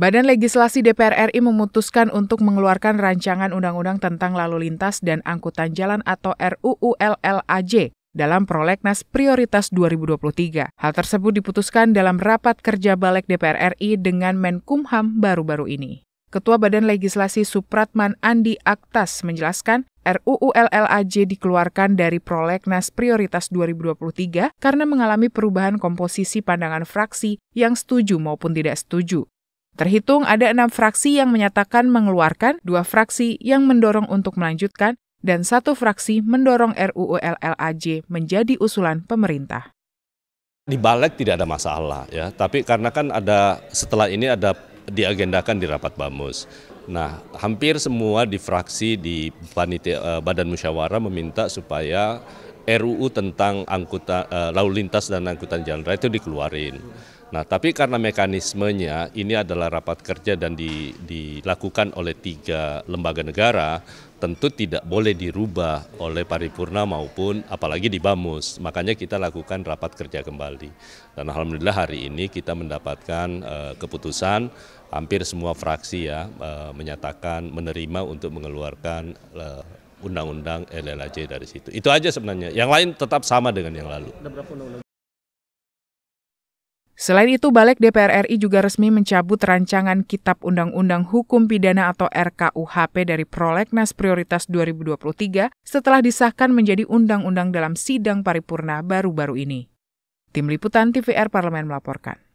Badan Legislasi DPR RI memutuskan untuk mengeluarkan rancangan undang-undang tentang lalu lintas dan angkutan jalan atau RUU LLAJ dalam prolegnas prioritas 2023. Hal tersebut diputuskan dalam rapat kerja Balik DPR RI dengan Menkumham baru-baru ini. Ketua Badan Legislasi Supratman Andi Aktas menjelaskan, RUU LLAJ dikeluarkan dari prolegnas prioritas 2023 karena mengalami perubahan komposisi pandangan fraksi yang setuju maupun tidak setuju. Terhitung ada enam fraksi yang menyatakan mengeluarkan, dua fraksi yang mendorong untuk melanjutkan, dan satu fraksi mendorong RUU LLAJ menjadi usulan pemerintah. Di balik tidak ada masalah ya, tapi karena kan ada setelah ini ada diagendakan di rapat BAMUS. Nah, hampir semua di fraksi di panitia, eh, Badan Musyawarah meminta supaya RUU tentang angkutan uh, eh, lalu lintas dan angkutan jalan raya itu dikeluarin. Nah, tapi karena mekanismenya ini adalah rapat kerja dan di, dilakukan oleh tiga lembaga negara, tentu tidak boleh dirubah oleh paripurna maupun apalagi di BAMUS. Makanya kita lakukan rapat kerja kembali. Dan alhamdulillah hari ini kita mendapatkan uh, keputusan hampir semua fraksi ya uh, menyatakan menerima untuk mengeluarkan uh, undang-undang LLAJ dari situ. Itu aja sebenarnya. Yang lain tetap sama dengan yang lalu. Selain itu, Balik DPR RI juga resmi mencabut rancangan Kitab Undang-Undang Hukum Pidana atau RKUHP dari Prolegnas Prioritas 2023 setelah disahkan menjadi undang-undang dalam sidang paripurna baru-baru ini. Tim Liputan TVR Parlemen melaporkan.